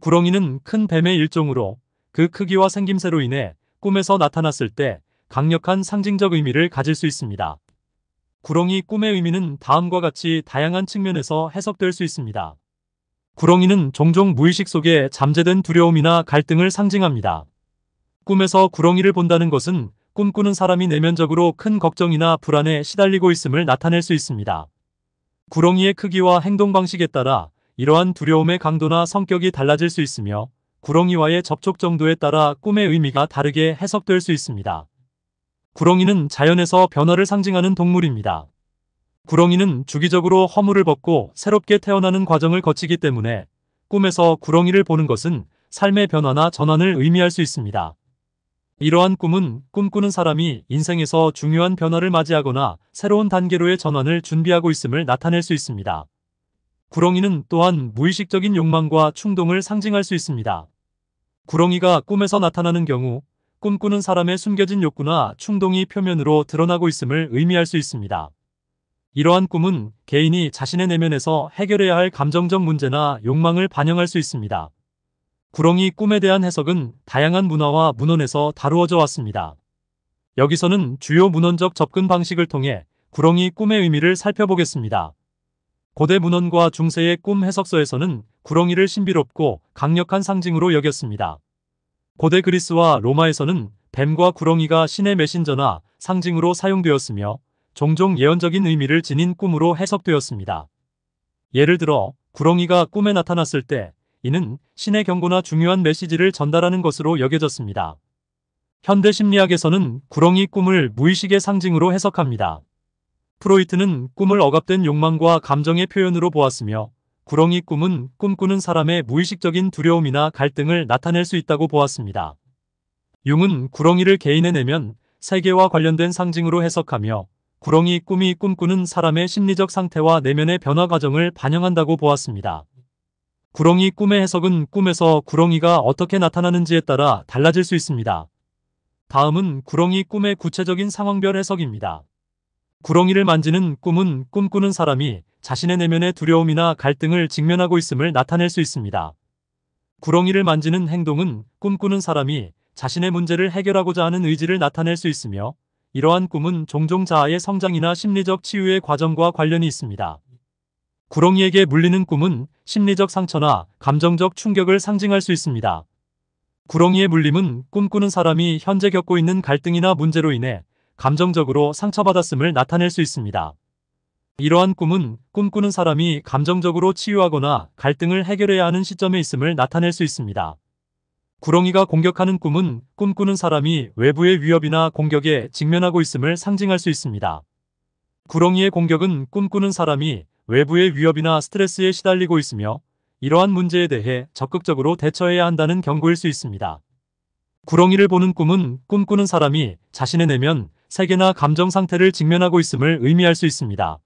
구렁이는 큰 뱀의 일종으로 그 크기와 생김새로 인해 꿈에서 나타났을 때 강력한 상징적 의미를 가질 수 있습니다. 구렁이 꿈의 의미는 다음과 같이 다양한 측면에서 해석될 수 있습니다. 구렁이는 종종 무의식 속에 잠재된 두려움이나 갈등을 상징합니다. 꿈에서 구렁이를 본다는 것은 꿈꾸는 사람이 내면적으로 큰 걱정이나 불안에 시달리고 있음을 나타낼 수 있습니다. 구렁이의 크기와 행동 방식에 따라 이러한 두려움의 강도나 성격이 달라질 수 있으며 구렁이와의 접촉 정도에 따라 꿈의 의미가 다르게 해석될 수 있습니다. 구렁이는 자연에서 변화를 상징하는 동물입니다. 구렁이는 주기적으로 허물을 벗고 새롭게 태어나는 과정을 거치기 때문에 꿈에서 구렁이를 보는 것은 삶의 변화나 전환을 의미할 수 있습니다. 이러한 꿈은 꿈꾸는 사람이 인생에서 중요한 변화를 맞이하거나 새로운 단계로의 전환을 준비하고 있음을 나타낼 수 있습니다. 구렁이는 또한 무의식적인 욕망과 충동을 상징할 수 있습니다. 구렁이가 꿈에서 나타나는 경우 꿈꾸는 사람의 숨겨진 욕구나 충동이 표면으로 드러나고 있음을 의미할 수 있습니다. 이러한 꿈은 개인이 자신의 내면에서 해결해야 할 감정적 문제나 욕망을 반영할 수 있습니다. 구렁이 꿈에 대한 해석은 다양한 문화와 문헌에서 다루어져 왔습니다. 여기서는 주요 문헌적 접근 방식을 통해 구렁이 꿈의 의미를 살펴보겠습니다. 고대 문헌과 중세의 꿈 해석서에서는 구렁이를 신비롭고 강력한 상징으로 여겼습니다. 고대 그리스와 로마에서는 뱀과 구렁이가 신의 메신저나 상징으로 사용되었으며 종종 예언적인 의미를 지닌 꿈으로 해석되었습니다. 예를 들어 구렁이가 꿈에 나타났을 때 이는 신의 경고나 중요한 메시지를 전달하는 것으로 여겨졌습니다. 현대 심리학에서는 구렁이 꿈을 무의식의 상징으로 해석합니다. 프로이트는 꿈을 억압된 욕망과 감정의 표현으로 보았으며 구렁이 꿈은 꿈꾸는 사람의 무의식적인 두려움이나 갈등을 나타낼 수 있다고 보았습니다. 융은 구렁이를 개인에내면 세계와 관련된 상징으로 해석하며 구렁이 꿈이 꿈꾸는 사람의 심리적 상태와 내면의 변화 과정을 반영한다고 보았습니다. 구렁이 꿈의 해석은 꿈에서 구렁이가 어떻게 나타나는지에 따라 달라질 수 있습니다. 다음은 구렁이 꿈의 구체적인 상황별 해석입니다. 구렁이를 만지는 꿈은 꿈꾸는 사람이 자신의 내면의 두려움이나 갈등을 직면하고 있음을 나타낼 수 있습니다. 구렁이를 만지는 행동은 꿈꾸는 사람이 자신의 문제를 해결하고자 하는 의지를 나타낼 수 있으며 이러한 꿈은 종종 자아의 성장이나 심리적 치유의 과정과 관련이 있습니다. 구렁이에게 물리는 꿈은 심리적 상처나 감정적 충격을 상징할 수 있습니다. 구렁이의 물림은 꿈꾸는 사람이 현재 겪고 있는 갈등이나 문제로 인해 감정적으로 상처받았음을 나타낼 수 있습니다. 이러한 꿈은 꿈꾸는 사람이 감정적으로 치유하거나 갈등을 해결해야 하는 시점에 있음을 나타낼 수 있습니다. 구렁이가 공격하는 꿈은 꿈꾸는 사람이 외부의 위협이나 공격에 직면하고 있음을 상징할 수 있습니다. 구렁이의 공격은 꿈꾸는 사람이 외부의 위협이나 스트레스에 시달리고 있으며 이러한 문제에 대해 적극적으로 대처해야 한다는 경고일 수 있습니다. 구렁이를 보는 꿈은 꿈꾸는 사람이 자신의 내면 세계나 감정 상태를 직면하고 있음을 의미할 수 있습니다.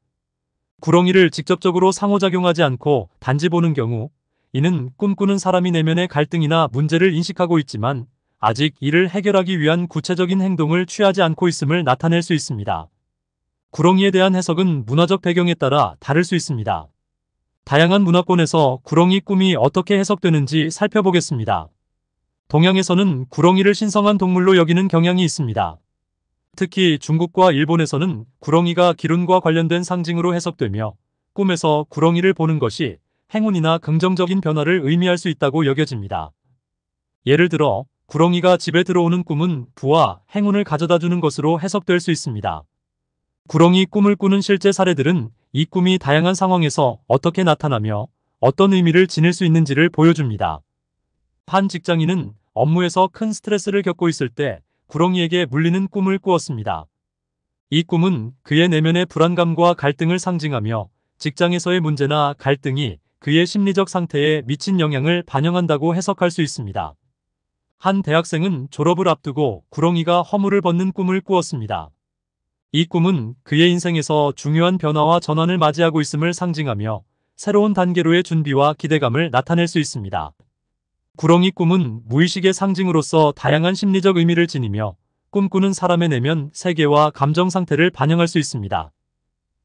구렁이를 직접적으로 상호작용하지 않고 단지 보는 경우 이는 꿈꾸는 사람이 내면의 갈등이나 문제를 인식하고 있지만 아직 이를 해결하기 위한 구체적인 행동을 취하지 않고 있음을 나타낼 수 있습니다. 구렁이에 대한 해석은 문화적 배경에 따라 다를 수 있습니다. 다양한 문화권에서 구렁이 꿈이 어떻게 해석되는지 살펴보겠습니다. 동양에서는 구렁이를 신성한 동물로 여기는 경향이 있습니다. 특히 중국과 일본에서는 구렁이가 기운과 관련된 상징으로 해석되며 꿈에서 구렁이를 보는 것이 행운이나 긍정적인 변화를 의미할 수 있다고 여겨집니다. 예를 들어 구렁이가 집에 들어오는 꿈은 부와 행운을 가져다 주는 것으로 해석될 수 있습니다. 구렁이 꿈을 꾸는 실제 사례들은 이 꿈이 다양한 상황에서 어떻게 나타나며 어떤 의미를 지닐 수 있는지를 보여줍니다. 반 직장인은 업무에서 큰 스트레스를 겪고 있을 때 구렁이에게 물리는 꿈을 꾸었습니다. 이 꿈은 그의 내면의 불안감과 갈등을 상징하며 직장에서의 문제나 갈등이 그의 심리적 상태에 미친 영향을 반영한다고 해석할 수 있습니다. 한 대학생은 졸업을 앞두고 구렁이가 허물을 벗는 꿈을 꾸었습니다. 이 꿈은 그의 인생에서 중요한 변화와 전환을 맞이하고 있음을 상징하며 새로운 단계로의 준비와 기대감을 나타낼 수 있습니다. 구렁이 꿈은 무의식의 상징으로서 다양한 심리적 의미를 지니며 꿈꾸는 사람의 내면 세계와 감정 상태를 반영할 수 있습니다.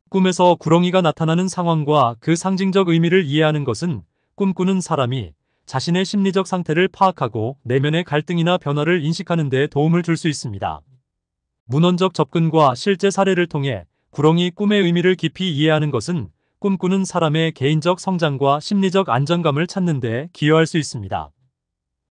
꿈에서 구렁이가 나타나는 상황과 그 상징적 의미를 이해하는 것은 꿈꾸는 사람이 자신의 심리적 상태를 파악하고 내면의 갈등이나 변화를 인식하는 데 도움을 줄 수 있습니다. 문헌적 접근과 실제 사례를 통해 구렁이 꿈의 의미를 깊이 이해하는 것은 꿈꾸는 사람의 개인적 성장과 심리적 안정감을 찾는 데 기여할 수 있습니다.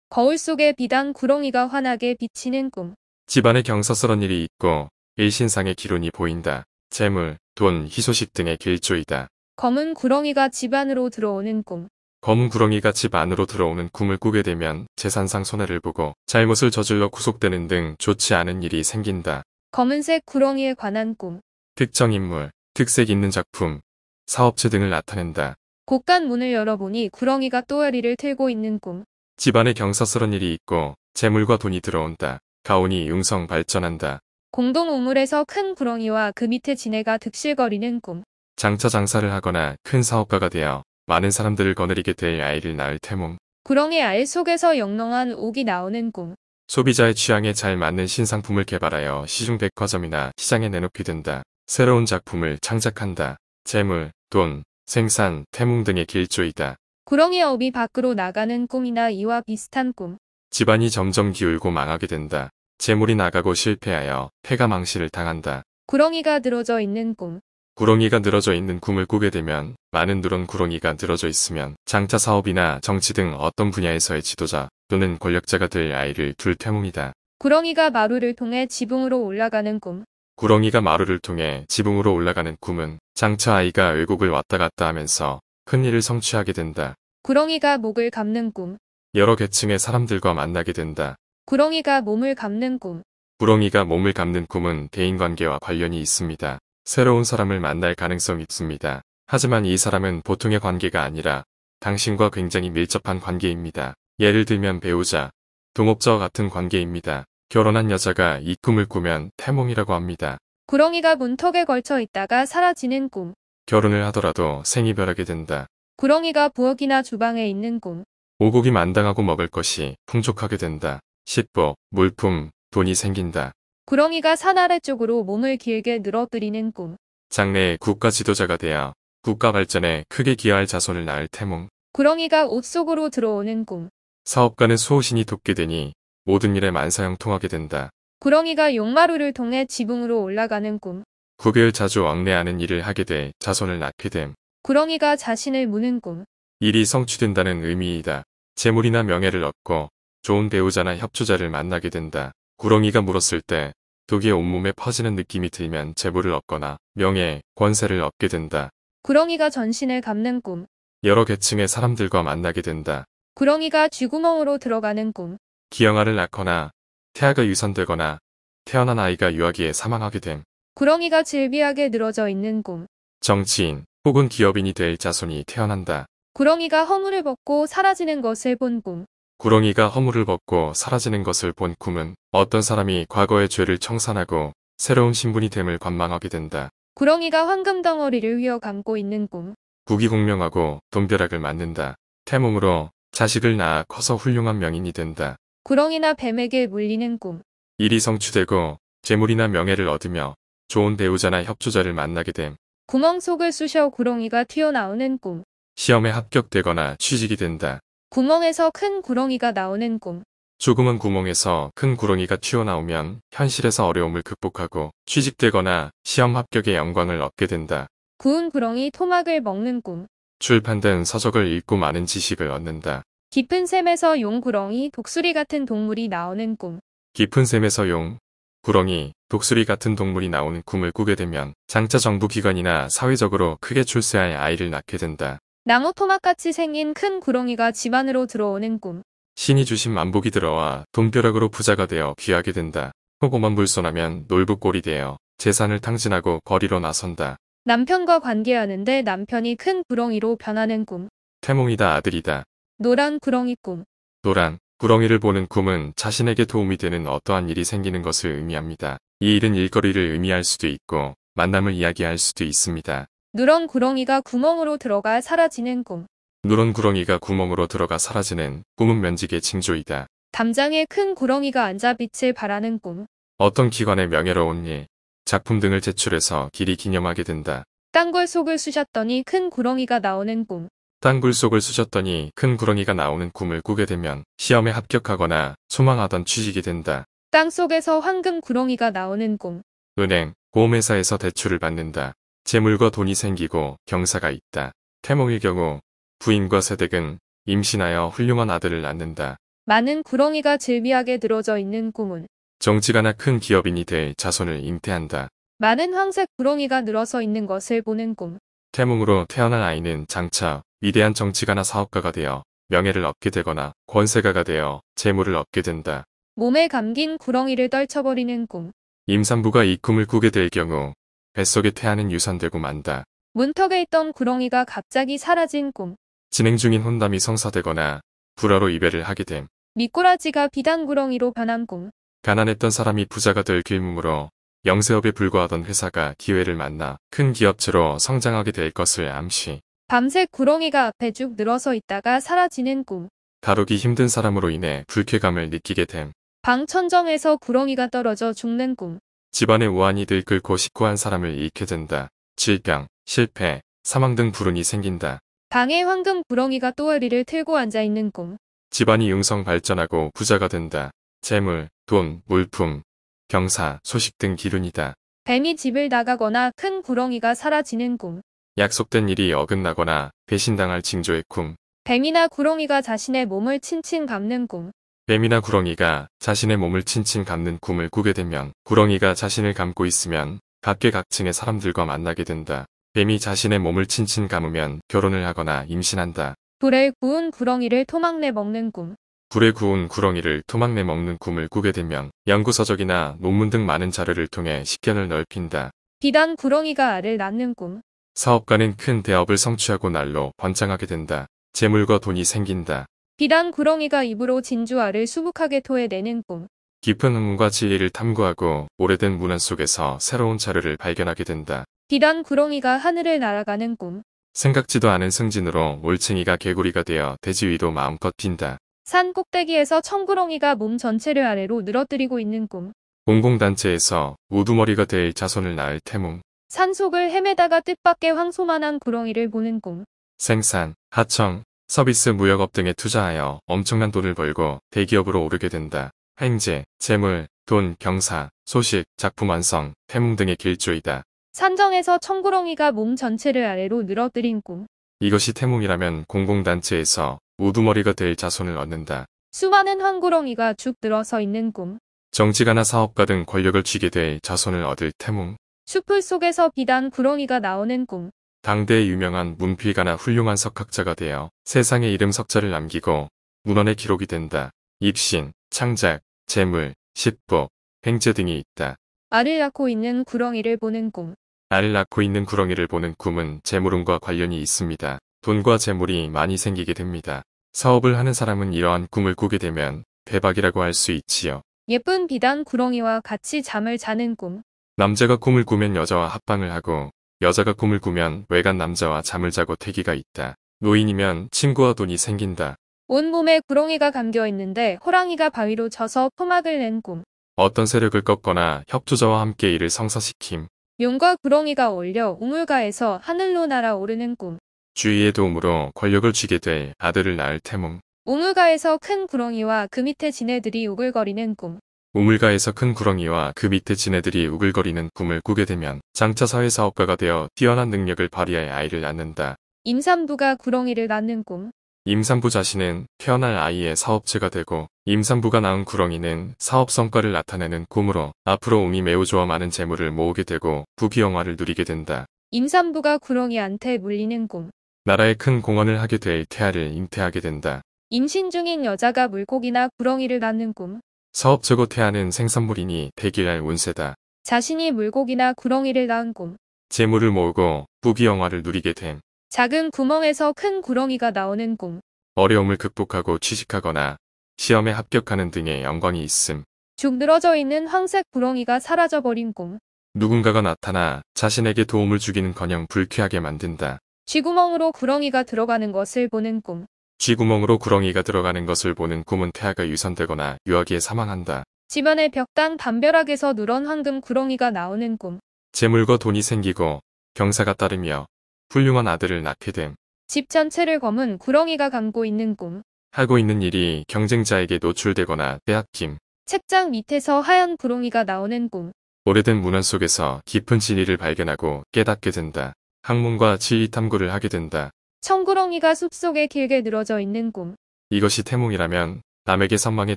거울 속에 비단 구렁이가 환하게 비치는 꿈. 집안에 경사스런 일이 있고 일신상의 기론이 보인다. 재물, 돈, 희소식 등의 길조이다. 검은 구렁이가 집 안으로 들어오는 꿈. 검은 구렁이가 집 안으로 들어오는 꿈을 꾸게 되면 재산상 손해를 보고 잘못을 저질러 구속되는 등 좋지 않은 일이 생긴다. 검은색 구렁이에 관한 꿈. 특정 인물, 특색 있는 작품, 사업체 등을 나타낸다. 곳간 문을 열어보니 구렁이가 또아리를 틀고 있는 꿈. 집안에 경사스런 일이 있고 재물과 돈이 들어온다. 가온이 융성 발전한다. 공동 우물에서 큰 구렁이와 그 밑에 지네가 득실거리는 꿈. 장차 장사를 하거나 큰 사업가가 되어 많은 사람들을 거느리게 될 아이를 낳을 태몽. 구렁이 알 속에서 영롱한 옥이 나오는 꿈. 소비자의 취향에 잘 맞는 신상품을 개발하여 시중 백화점이나 시장에 내놓게된다 새로운 작품을 창작한다. 재물, 돈, 생산, 태몽 등의 길조이다. 구렁이 업이 밖으로 나가는 꿈이나 이와 비슷한 꿈. 집안이 점점 기울고 망하게 된다. 재물이 나가고 실패하여 폐가 망신을 당한다. 구렁이가 늘어져 있는 꿈. 구렁이가 늘어져 있는 꿈을 꾸게 되면 많은 누런 구렁이가 늘어져 있으면 장차 사업이나 정치 등 어떤 분야에서의 지도자 또는 권력자가 될 아이를 둘 태몽이다. 구렁이가 마루를 통해 지붕으로 올라가는 꿈. 구렁이가 마루를 통해 지붕으로 올라가는 꿈은 장차 아이가 외국을 왔다 갔다 하면서 큰일을 성취하게 된다. 구렁이가 목을 감는 꿈. 여러 계층의 사람들과 만나게 된다. 구렁이가 몸을 감는 꿈. 구렁이가 몸을 감는 꿈은 대인관계와 관련이 있습니다. 새로운 사람을 만날 가능성이 있습니다. 하지만 이 사람은 보통의 관계가 아니라 당신과 굉장히 밀접한 관계입니다. 예를 들면 배우자, 동업자와 같은 관계입니다. 결혼한 여자가 이 꿈을 꾸면 태몽이라고 합니다. 구렁이가 문턱에 걸쳐 있다가 사라지는 꿈. 결혼을 하더라도 생이별하게 된다. 구렁이가 부엌이나 주방에 있는 꿈. 오곡이 만당하고 먹을 것이 풍족하게 된다. 식보 물품, 돈이 생긴다. 구렁이가 산 아래쪽으로 몸을 길게 늘어뜨리는 꿈. 장래에 국가 지도자가 되어 국가 발전에 크게 기여할 자손을 낳을 태몽. 구렁이가 옷 속으로 들어오는 꿈. 사업가는 수호신이 돕게 되니 모든 일에 만사형통하게 된다. 구렁이가 용마루를 통해 지붕으로 올라가는 꿈. 구별 자주 왕래하는 일을 하게 돼 자손을 낳게 됨. 구렁이가 자신을 무는 꿈. 일이 성취된다는 의미이다. 재물이나 명예를 얻고 좋은 배우자나 협조자를 만나게 된다. 구렁이가 물었을 때 독이 온몸에 퍼지는 느낌이 들면 재물을 얻거나 명예, 권세를 얻게 된다. 구렁이가 전신을 감는 꿈. 여러 계층의 사람들과 만나게 된다. 구렁이가 쥐구멍으로 들어가는 꿈. 기형아를 낳거나 태아가 유산되거나 태어난 아이가 유아기에 사망하게 됨. 구렁이가 질비하게 늘어져 있는 꿈. 정치인 혹은 기업인이 될 자손이 태어난다. 구렁이가 허물을 벗고 사라지는 것을 본 꿈. 구렁이가 허물을 벗고 사라지는 것을 본 꿈은 어떤 사람이 과거의 죄를 청산하고 새로운 신분이 됨을 관망하게 된다. 구렁이가 황금 덩어리를 휘어감고 있는 꿈. 국귀공명하고 돈벼락을 맞는다. 태몽으로 자식을 낳아 커서 훌륭한 명인이 된다. 구렁이나 뱀에게 물리는 꿈. 일이 성취되고 재물이나 명예를 얻으며 좋은 배우자나 협조자를 만나게 됨. 구멍 속을 쑤셔 구렁이가 튀어나오는 꿈. 시험에 합격되거나 취직이 된다. 구멍에서 큰 구렁이가 나오는 꿈. 조금은 구멍에서 큰 구렁이가 튀어나오면 현실에서 어려움을 극복하고 취직되거나 시험 합격의 영광을 얻게 된다. 구운 구렁이 토막을 먹는 꿈. 출판된 서적을 읽고 많은 지식을 얻는다. 깊은 샘에서 용구렁이 독수리 같은 동물이 나오는 꿈. 깊은 샘에서 용, 구렁이, 독수리 같은 동물이 나온 꿈을 꾸게 되면 장차 정부 기관이나 사회적으로 크게 출세할 아이를 낳게 된다. 나무 토막같이 생긴 큰 구렁이가 집안으로 들어오는 꿈. 신이 주신 만복이 들어와 돈벼락으로 부자가 되어 귀하게 된다. 호고만 불손하면 놀부꼴이 되어 재산을 탕진하고 거리로 나선다. 남편과 관계하는데 남편이 큰 구렁이로 변하는 꿈. 태몽이다 아들이다. 노란 구렁이 꿈. 노란, 구렁이를 보는 꿈은 자신에게 도움이 되는 어떠한 일이 생기는 것을 의미합니다. 이 일은 일거리를 의미할 수도 있고 만남을 이야기할 수도 있습니다. 누런 구렁이가 구멍으로 들어가 사라지는 꿈. 누런 구렁이가 구멍으로 들어가 사라지는 꿈은 면직의 징조이다. 담장에 큰 구렁이가 앉아 빛을 바라는 꿈. 어떤 기관의 명예로운 일, 작품 등을 제출해서 길이 기념하게 된다. 딴 걸 속을 쑤셨더니 큰 구렁이가 나오는 꿈. 땅굴 속을 쑤셨더니큰 구렁이가 나오는 꿈을 꾸게 되면 시험에 합격하거나 소망하던 취직이 된다. 땅 속에서 황금 구렁이가 나오는 꿈. 은행, 보험회사에서 대출을 받는다. 재물과 돈이 생기고 경사가 있다. 태몽의 경우 부인과 세댁은 임신하여 훌륭한 아들을 낳는다. 많은 구렁이가 질비하게 늘어져 있는 꿈은 정치가나 큰 기업인이 될 자손을 잉태한다. 많은 황색 구렁이가 늘어서 있는 것을 보는 꿈. 태몽으로 태어난 아이는 장차 위대한 정치가나 사업가가 되어 명예를 얻게 되거나 권세가가 되어 재물을 얻게 된다. 몸에 감긴 구렁이를 떨쳐버리는 꿈. 임산부가 이 꿈을 꾸게 될 경우 뱃속에 태아는 유산되고 만다. 문턱에 있던 구렁이가 갑자기 사라진 꿈. 진행 중인 혼담이 성사되거나 불화로 이별을 하게 됨. 미꾸라지가 비단구렁이로 변한 꿈. 가난했던 사람이 부자가 될 길몸으로 영세업에 불과하던 회사가 기회를 만나 큰 기업체로 성장하게 될 것을 암시. 밤새 구렁이가 앞에 쭉 늘어서 있다가 사라지는 꿈. 다루기 힘든 사람으로 인해 불쾌감을 느끼게 됨. 방천정에서 구렁이가 떨어져 죽는 꿈. 집안의 우환이 들끓고 식구한 사람을 잃게 된다. 질병, 실패, 사망 등 불운이 생긴다. 방에 황금 구렁이가 또아리를 틀고 앉아있는 꿈. 집안이 융성 발전하고 부자가 된다. 재물, 돈, 물품, 경사, 소식 등 기운이다. 뱀이 집을 나가거나 큰 구렁이가 사라지는 꿈. 약속된 일이 어긋나거나 배신당할 징조의 꿈. 뱀이나 구렁이가 자신의 몸을 친친 감는 꿈. 뱀이나 구렁이가 자신의 몸을 친친 감는 꿈을 꾸게 되면 구렁이가 자신을 감고 있으면 각계각층의 사람들과 만나게 된다. 뱀이 자신의 몸을 친친 감으면 결혼을 하거나 임신한다. 불에 구운 구렁이를 토막내 먹는 꿈. 불에 구운 구렁이를 토막내 먹는 꿈을 꾸게 되면 연구서적이나 논문 등 많은 자료를 통해 식견을 넓힌다. 비단 구렁이가 알을 낳는 꿈. 사업가는 큰 대업을 성취하고 날로 번창하게 된다. 재물과 돈이 생긴다. 비단 구렁이가 입으로 진주알을 수북하게 토해내는 꿈. 깊은 흥과 지혜를 탐구하고 오래된 문안 속에서 새로운 자료를 발견하게 된다. 비단 구렁이가 하늘을 날아가는 꿈. 생각지도 않은 승진으로 올챙이가 개구리가 되어 돼지위도 마음껏 뛴다. 산 꼭대기에서 청구렁이가 몸 전체를 아래로 늘어뜨리고 있는 꿈. 공공단체에서 우두머리가 될 자손을 낳을 태몽. 산속을 헤매다가 뜻밖의 황소만한 구렁이를 보는 꿈. 생산, 하청, 서비스 무역업 등에 투자하여 엄청난 돈을 벌고 대기업으로 오르게 된다. 행제, 재물, 돈, 경사, 소식, 작품 완성, 태몽 등의 길조이다. 산정에서 청구렁이가 몸 전체를 아래로 늘어뜨린 꿈. 이것이 태몽이라면 공공단체에서 우두머리가 될 자손을 얻는다. 수많은 황구렁이가 죽 늘어서 있는 꿈. 정치가나 사업가 등 권력을 쥐게 될 자손을 얻을 태몽. 숲을 속에서 비단 구렁이가 나오는 꿈. 당대의 유명한 문필가나 훌륭한 석학자가 되어 세상에 이름 석자를 남기고 문헌에 기록이 된다. 입신, 창작, 재물, 십복 행제 등이 있다. 알을 낳고 있는 구렁이를 보는 꿈. 알을 낳고 있는 구렁이를 보는 꿈은 재물운과 관련이 있습니다. 돈과 재물이 많이 생기게 됩니다. 사업을 하는 사람은 이러한 꿈을 꾸게 되면 대박이라고 할 수 있지요. 예쁜 비단 구렁이와 같이 잠을 자는 꿈. 남자가 꿈을 꾸면 여자와 합방을 하고 여자가 꿈을 꾸면 외간 남자와 잠을 자고 태기가 있다. 노인이면 친구와 돈이 생긴다. 온몸에 구렁이가 감겨 있는데 호랑이가 바위로 져서 토막을 낸 꿈. 어떤 세력을 꺾거나 협조자와 함께 이를 성사시킴. 용과 구렁이가 어울려 우물가에서 하늘로 날아오르는 꿈. 주위의 도움으로 권력을 쥐게 돼 아들을 낳을 태몽. 우물가에서 큰 구렁이와 그 밑에 지네들이 우글거리는 꿈. 우물가에서 큰 구렁이와 그 밑에 지네들이 우글거리는 꿈을 꾸게 되면 장차 사회사업가가 되어 뛰어난 능력을 발휘해 아이를 낳는다. 임산부가 구렁이를 낳는 꿈 임산부 자신은 태어날 아이의 사업체가 되고 임산부가 낳은 구렁이는 사업 성과를 나타내는 꿈으로 앞으로 운이 매우 좋아 많은 재물을 모으게 되고 부귀영화를 누리게 된다. 임산부가 구렁이한테 물리는 꿈 나라에 큰 공헌을 하게 될 태아를 잉태하게 된다. 임신 중인 여자가 물고기나 구렁이를 낳는 꿈 사업 저것 태하는 생산물이니 대기할 운세다. 자신이 물고기나 구렁이를 낳은 꿈. 재물을 모으고 부귀영화를 누리게 됨. 작은 구멍에서 큰 구렁이가 나오는 꿈. 어려움을 극복하고 취직하거나 시험에 합격하는 등의 영광이 있음. 죽 늘어져 있는 황색 구렁이가 사라져버린 꿈. 누군가가 나타나 자신에게 도움을 주기는커녕 불쾌하게 만든다. 쥐구멍으로 구렁이가 들어가는 것을 보는 꿈. 쥐구멍으로 구렁이가 들어가는 것을 보는 꿈은 태아가 유산되거나 유아기에 사망한다. 집안의 벽당 담벼락에서 누런 황금 구렁이가 나오는 꿈. 재물과 돈이 생기고 경사가 따르며 훌륭한 아들을 낳게 됨. 집 전체를 검은 구렁이가 감고 있는 꿈. 하고 있는 일이 경쟁자에게 노출되거나 빼앗김. 책장 밑에서 하얀 구렁이가 나오는 꿈. 오래된 문헌 속에서 깊은 진리를 발견하고 깨닫게 된다. 학문과 지휘 탐구를 하게 된다. 청구렁이가 숲속에 길게 늘어져 있는 꿈. 이것이 태몽이라면 남에게 선망의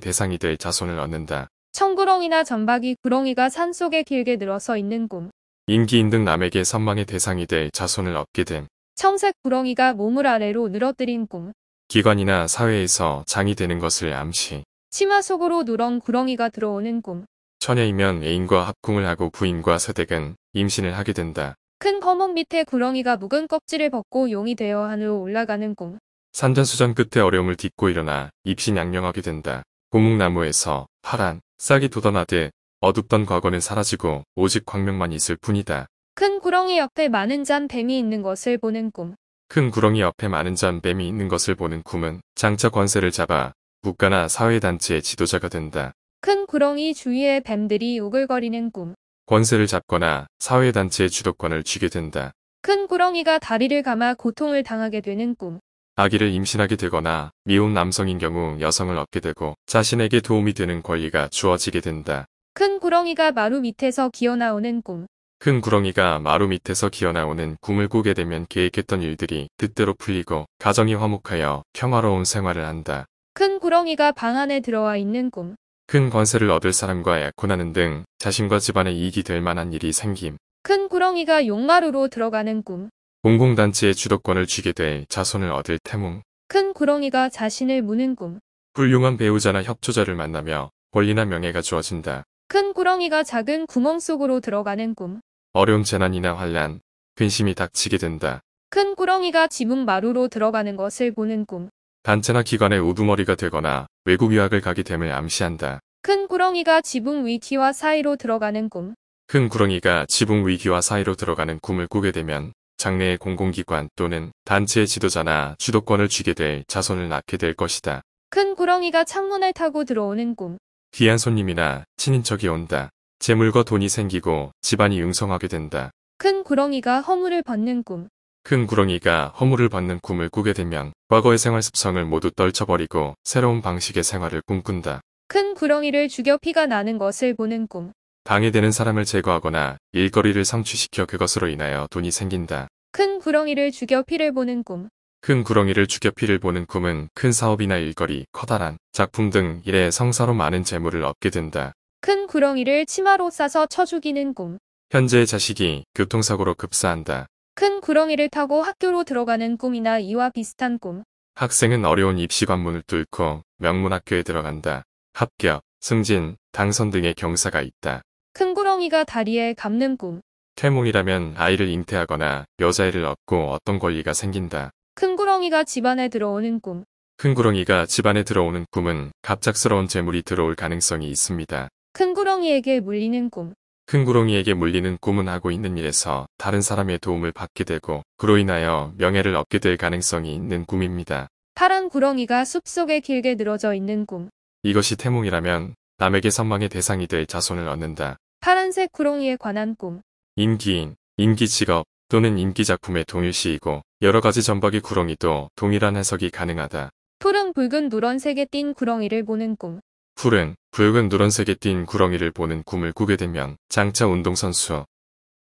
대상이 될 자손을 얻는다. 청구렁이나 전박이 구렁이가 산속에 길게 늘어서 있는 꿈. 인기인 등 남에게 선망의 대상이 될 자손을 얻게 됨. 청색 구렁이가 몸을 아래로 늘어뜨린 꿈. 기관이나 사회에서 장이 되는 것을 암시. 치마 속으로 누렁 구렁이가 들어오는 꿈. 처녀이면 애인과 합궁을 하고 부인과 서댁은 임신을 하게 된다. 큰 거목 밑에 구렁이가 묵은 껍질을 벗고 용이 되어 하늘로 올라가는 꿈. 산전수전 끝에 어려움을 딛고 일어나 입신 양명하게 된다. 고목나무에서 파란 싹이 돋아나듯 어둡던 과거는 사라지고 오직 광명만 있을 뿐이다. 큰 구렁이 옆에 많은 잔 뱀이 있는 것을 보는 꿈. 큰 구렁이 옆에 많은 잔 뱀이 있는 것을 보는 꿈은 장차 권세를 잡아 국가나 사회단체의 지도자가 된다. 큰 구렁이 주위에 뱀들이 우글거리는 꿈. 권세를 잡거나 사회단체의 주도권을 쥐게 된다. 큰 구렁이가 다리를 감아 고통을 당하게 되는 꿈. 아기를 임신하게 되거나 미혼 남성인 경우 여성을 얻게 되고 자신에게 도움이 되는 권리가 주어지게 된다. 큰 구렁이가 마루 밑에서 기어나오는 꿈. 큰 구렁이가 마루 밑에서 기어나오는 꿈을 꾸게 되면 계획했던 일들이 뜻대로 풀리고 가정이 화목하여 평화로운 생활을 한다. 큰 구렁이가 방 안에 들어와 있는 꿈. 큰 권세를 얻을 사람과 약혼하는 등 자신과 집안에 이익이 될 만한 일이 생김. 큰 구렁이가 용마루로 들어가는 꿈. 공공단체의 주도권을 쥐게 돼 자손을 얻을 태몽. 큰 구렁이가 자신을 무는 꿈. 훌륭한 배우자나 협조자를 만나며 권리나 명예가 주어진다. 큰 구렁이가 작은 구멍 속으로 들어가는 꿈. 어려운 재난이나 환란, 근심이 닥치게 된다. 큰 구렁이가 지붕 마루로 들어가는 것을 보는 꿈. 단체나 기관의 우두머리가 되거나 외국 유학을 가게 됨을 암시한다. 큰 구렁이가 지붕 위 기와 사이로 들어가는 꿈. 큰 구렁이가 지붕 위 기와 사이로 들어가는 꿈을 꾸게 되면 장래의 공공기관 또는 단체의 지도자나 주도권을 쥐게 될 자손을 낳게 될 것이다. 큰 구렁이가 창문을 타고 들어오는 꿈. 귀한 손님이나 친인척이 온다. 재물과 돈이 생기고 집안이 융성하게 된다. 큰 구렁이가 허물을 벗는 꿈. 큰 구렁이가 허물을 받는 꿈을 꾸게 되면 과거의 생활 습성을 모두 떨쳐버리고 새로운 방식의 생활을 꿈꾼다. 큰 구렁이를 죽여 피가 나는 것을 보는 꿈. 방해되는 사람을 제거하거나 일거리를 성취시켜 그것으로 인하여 돈이 생긴다. 큰 구렁이를 죽여 피를 보는 꿈. 큰 구렁이를 죽여 피를 보는 꿈은 큰 사업이나 일거리, 커다란 작품 등 일에 성사로 많은 재물을 얻게 된다. 큰 구렁이를 치마로 싸서 쳐 죽이는 꿈. 현재의 자식이 교통사고로 급사한다. 큰 구렁이를 타고 학교로 들어가는 꿈이나 이와 비슷한 꿈. 학생은 어려운 입시 관문을 뚫고 명문학교에 들어간다. 합격, 승진, 당선 등의 경사가 있다. 큰 구렁이가 다리에 감는 꿈. 태몽이라면 아이를 잉태하거나 여자애를 얻고 어떤 권리가 생긴다. 큰 구렁이가 집안에 들어오는 꿈. 큰 구렁이가 집안에 들어오는 꿈은 갑작스러운 재물이 들어올 가능성이 있습니다. 큰 구렁이에게 물리는 꿈. 큰 구렁이에게 물리는 꿈은 하고 있는 일에서 다른 사람의 도움을 받게 되고 그로 인하여 명예를 얻게 될 가능성이 있는 꿈입니다. 파란 구렁이가 숲속에 길게 늘어져 있는 꿈. 이것이 태몽이라면 남에게 선망의 대상이 될 자손을 얻는다. 파란색 구렁이에 관한 꿈. 인기인, 인기직업 또는 인기작품의 동일시이고 여러 가지 전박이 구렁이도 동일한 해석이 가능하다. 푸른 붉은 노란색에 띤 구렁이를 보는 꿈. 푸른 붉은 누런색에띈 구렁이를 보는 꿈을 꾸게 되면 장차 운동선수,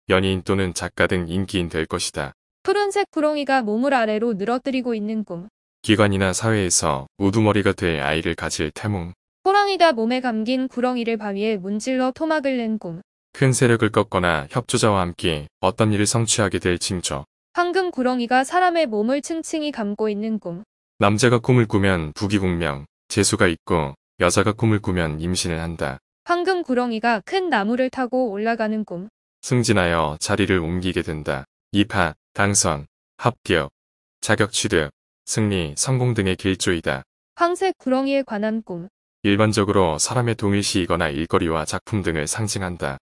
연예인 또는 작가 등 인기인 될 것이다. 푸른색 구렁이가 몸을 아래로 늘어뜨리고 있는 꿈. 기관이나 사회에서 우두머리가 될 아이를 가질 태몽. 호랑이가 몸에 감긴 구렁이를 바위에 문질러 토막을 낸 꿈. 큰 세력을 꺾거나 협조자와 함께 어떤 일을 성취하게 될 징조. 황금 구렁이가 사람의 몸을 층층이 감고 있는 꿈. 남자가 꿈을 꾸면 부귀공명, 재수가 있고 여자가 꿈을 꾸면 임신을 한다. 황금 구렁이가 큰 나무를 타고 올라가는 꿈. 승진하여 자리를 옮기게 된다. 입학, 당선, 합격, 자격 취득, 승리, 성공 등의 길조이다. 황색 구렁이에 관한 꿈. 일반적으로 사람의 동일시이거나 일거리와 작품 등을 상징한다.